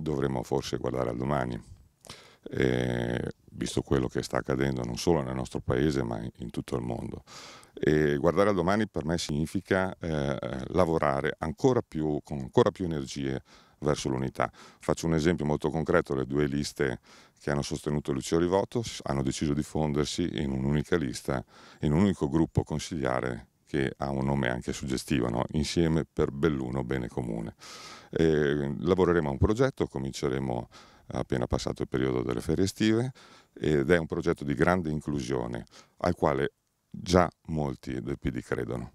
dovremmo forse guardare al domani, eh, visto quello che sta accadendo non solo nel nostro paese ma in tutto il mondo. E guardare al domani per me significa eh, lavorare ancora più, con ancora più energie verso l'unità. Faccio un esempio molto concreto, le due liste che hanno sostenuto Lucio Rivoto hanno deciso di fondersi in un'unica lista, in un unico gruppo consigliare che ha un nome anche suggestivo, no? insieme per Belluno Bene Comune. E lavoreremo a un progetto, cominceremo appena passato il periodo delle ferie estive ed è un progetto di grande inclusione al quale già molti del PD credono.